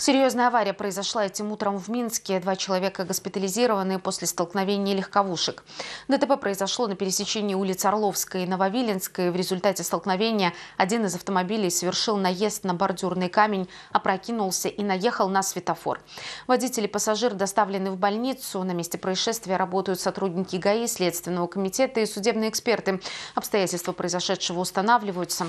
Серьезная авария произошла этим утром в Минске. Два человека госпитализированы после столкновения легковушек. ДТП произошло на пересечении улиц Орловской и Нововиленской. В результате столкновения один из автомобилей совершил наезд на бордюрный камень, опрокинулся и наехал на светофор. Водители и пассажир доставлены в больницу. На месте происшествия работают сотрудники ГАИ, Следственного комитета и судебные эксперты. Обстоятельства произошедшего устанавливаются.